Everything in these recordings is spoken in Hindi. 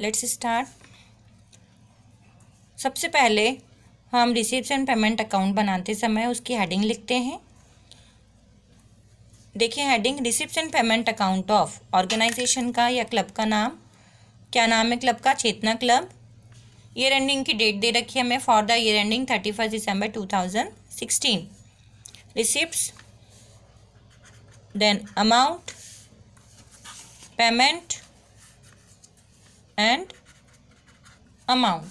लेट्स स्टार्ट सबसे पहले हम रिसिप्ट एंड पेमेंट अकाउंट बनाते समय उसकी हेडिंग लिखते हैं देखिए heading receipt and payment account of organization का या क्लब का नाम क्या नाम है क्लब का चेतना क्लब ईयर एंडिंग की डेट दे रखी है हमें for the year ending thirty first December two thousand sixteen receipt then amount payment and amount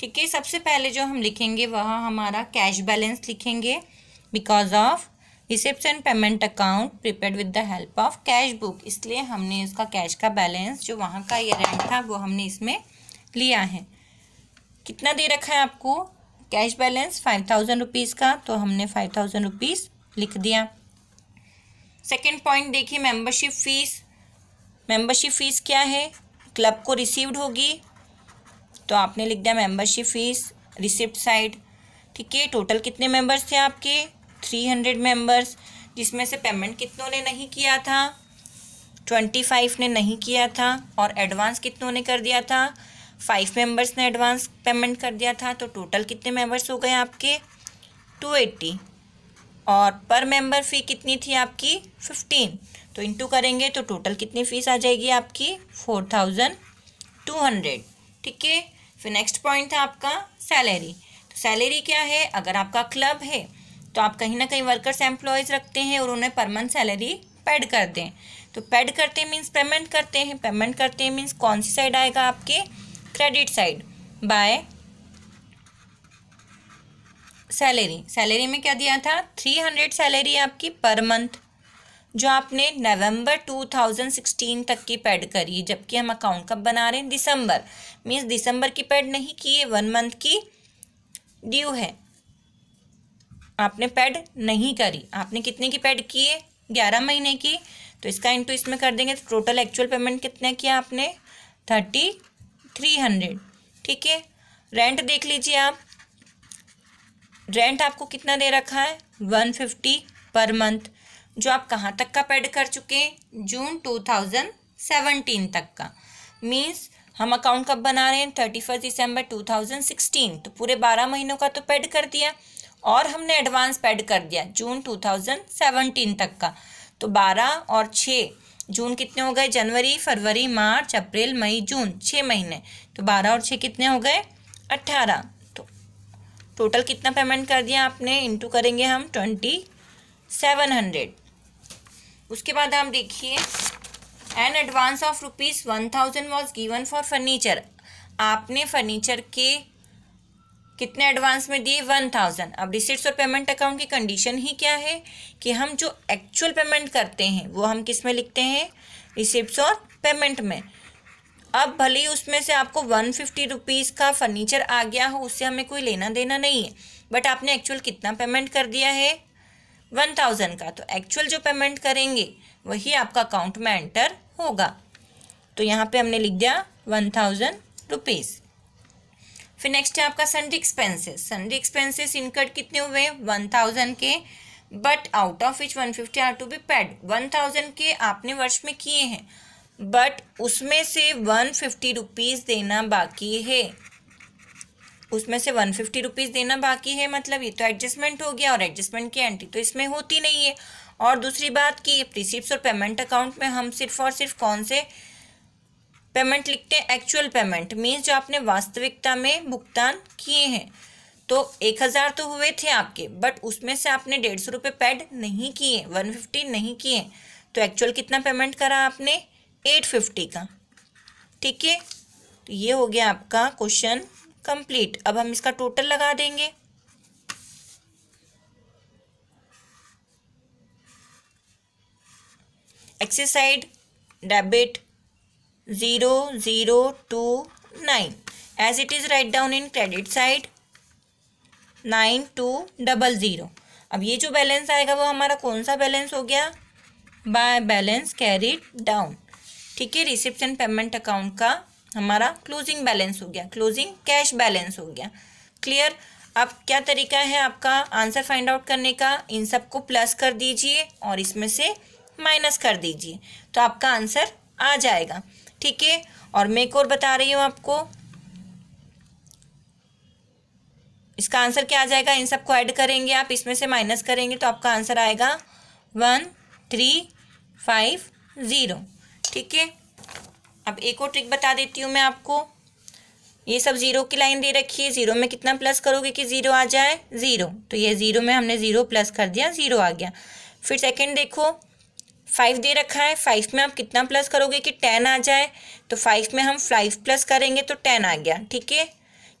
ठीक है सबसे पहले जो हम लिखेंगे वह हमारा कैश बैलेंस लिखेंगे because of receipts and payment account prepared with the help of cash book इसलिए हमने इसका कैश का बैलेंस जो वहाँ का अमाउंट था वो हमने इसमें लिया है कितना दे रखा है आपको cash balance five thousand rupees का तो हमने फाइव थाउजेंड रुपीज़ लिख दिया सेकेंड पॉइंट देखिए मेम्बरशिप फ़ीस मेम्बरशिप फ़ीस क्या है क्लब को रिसीव्ड होगी तो आपने लिख दिया मेंबरशिप फीस रिसिप्ट साइड ठीक है टोटल कितने मेंबर्स थे आपके थ्री हंड्रेड मेम्बर्स जिसमें से पेमेंट कितनों ने नहीं किया था ट्वेंटी फाइव ने नहीं किया था और एडवांस कितनों ने कर दिया था फाइव मेंबर्स ने एडवांस पेमेंट कर दिया था तो टोटल कितने मेंबर्स हो गए आपके टू एट्टी और पर मेंबर फ़ी कितनी थी आपकी फिफ्टीन तो इनटू करेंगे तो टोटल कितनी फ़ीस आ जाएगी आपकी फोर थाउजेंड टू हंड्रेड ठीक है फिर नेक्स्ट पॉइंट था आपका सैलरी तो सैलरी क्या है अगर आपका क्लब है तो आप कहीं ना कहीं वर्कर्स एम्प्लॉयज़ रखते हैं और उन्हें पर मंथ सैलरी पेड कर दें तो पेड करते मीन्स पेमेंट करते हैं पेमेंट करते हैं मीन्स कौन सी साइड आएगा आपके credit side by salary salary में क्या दिया था थ्री हंड्रेड सैलरी आपकी पर मंथ जो आपने नवंबर सिक्सटीन तक की पैड करी जबकि हम अकाउंट कब बना रहे हैं दिसंबर मीन्स दिसंबर की पैड नहीं की है वन मंथ की ड्यू है आपने पैड नहीं करी आपने कितने की पैड की है ग्यारह महीने की तो इसका इंटू इसमें कर देंगे तो टोटल एक्चुअल पेमेंट कितना किया आपने थर्टी थ्री हंड्रेड ठीक है रेंट देख लीजिए आप रेंट आपको कितना दे रखा है वन फिफ्टी पर मंथ जो आप कहाँ तक का पेड कर चुके हैं जून टू थाउजेंड सेवनटीन तक का मीन्स हम अकाउंट कब बना रहे हैं thirty first December two thousand sixteen तो पूरे बारह महीनों का तो पेड कर दिया और हमने एडवांस पेड कर दिया जून टू थाउजेंड सेवनटीन तक का तो बारह और छः जून कितने हो गए जनवरी फरवरी मार्च अप्रैल मई जून छः महीने तो बारह और छः कितने हो गए अट्ठारह टोटल कितना पेमेंट कर दिया आपने इंटू करेंगे हम ट्वेंटी सेवन हंड्रेड उसके बाद आप देखिए an advance of rupees one thousand was given for furniture आपने फर्नीचर के कितने एडवांस में दिए वन थाउजेंड अब रिसिट्स और पेमेंट अकाउंट की कंडीशन ही क्या है कि हम जो एक्चुअल पेमेंट करते हैं वो हम किस में लिखते हैं रिसिप्ट और पेमेंट में अब भले ही उसमें से आपको वन फिफ्टी रुपीज़ का फर्नीचर आ गया हो उससे हमें कोई लेना देना नहीं है बट आपने एक्चुअल कितना पेमेंट कर दिया है वन थाउजेंड का तो एक्चुअल जो पेमेंट करेंगे वही आपका अकाउंट में एंटर होगा तो यहाँ पे हमने लिख दिया वन थाउजेंड रुपीज़ फिर नेक्स्ट है आपका sundry expenses sundry expenses incurred कितने हुए वन थाउजेंड के but out of which one fifty are to be paid one thousand के आपने वर्ष में किए हैं बट उसमें से वन फिफ्टी रुपीज़ देना बाकी है उसमें से वन फिफ्टी रुपीज़ देना बाकी है मतलब ये तो एडजस्टमेंट हो गया और एडजस्टमेंट की एंट्री तो इसमें होती नहीं है और दूसरी बात कि रिसिप्ट और पेमेंट अकाउंट में हम सिर्फ और सिर्फ कौन से पेमेंट लिखते हैं एक्चुअल पेमेंट मीन्स जो आपने वास्तविकता में भुगतान किए हैं तो एक हज़ार तो हुए थे आपके बट उसमें से आपने डेढ़ सौ रुपये पैड नहीं किए वन फिफ्टी नहीं किए तो एक्चुअल कितना पेमेंट करा आपने एट फिफ्टी का ठीक है तो ये हो गया आपका क्वेश्चन कंप्लीट अब हम इसका टोटल लगा देंगे एक्सरसाइड debit zero zero two nine as it is write down in credit side nine two double zero अब ये जो बैलेंस आएगा वो हमारा कौन सा बैलेंस हो गया बाय बैलेंस कैरिड डाउन ठीक है रिसिप्ट एंड पेमेंट अकाउंट का हमारा क्लोजिंग बैलेंस हो गया क्लोजिंग कैश बैलेंस हो गया क्लियर अब क्या तरीका है आपका आंसर फाइंड आउट करने का इन सब को प्लस कर दीजिए और इसमें से माइनस कर दीजिए तो आपका आंसर आ जाएगा ठीक है और मैं एक और बता रही हूँ आपको इसका आंसर क्या आ जाएगा इन सबको ऐड करेंगे आप इसमें से माइनस करेंगे तो आपका आंसर आएगा वन थ्री फाइव ज़ीरो ठीक है अब एक और ट्रिक बता देती हूँ मैं आपको ये सब ज़ीरो की लाइन दे रखी है ज़ीरो में कितना प्लस करोगे कि ज़ीरो आ जाए ज़ीरो तो ये ज़ीरो में हमने ज़ीरो प्लस कर दिया ज़ीरो आ गया फिर सेकंड देखो फाइव दे रखा है फाइव में आप कितना प्लस करोगे कि टेन आ जाए तो फाइव में हम फाइव प्लस करेंगे तो टेन आ गया ठीक है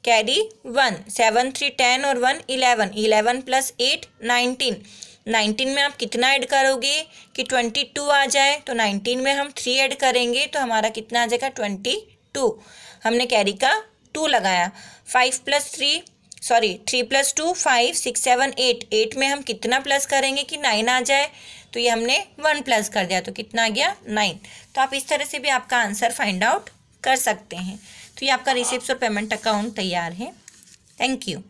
carry one seven three ten और one eleven eleven plus eight nineteen nineteen में आप कितना ऐड करोगे कि ट्वेंटी टू आ जाए तो नाइनटीन में हम थ्री ऐड करेंगे तो हमारा कितना आ जाएगा ट्वेंटी टू हमने कैरी का टू लगाया five plus three sorry three plus two five six seven eight eight में हम कितना प्लस करेंगे कि नाइन आ जाए तो ये हमने वन प्लस कर दिया तो कितना आ गया नाइन तो आप इस तरह से भी आपका आंसर फाइंड आउट कर सकते हैं तो ये आपका रिसिप्ट और पेमेंट अकाउंट तैयार है थैंक यू